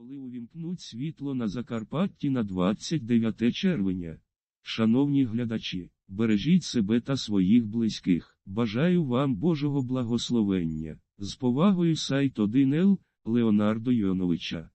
коли увімкнуть світло на Закарпатті на 29 червня. Шановні глядачі, бережіть себе та своїх близьких. Бажаю вам Божого благословення. З повагою сайт 1Л Леонардо Йоновича.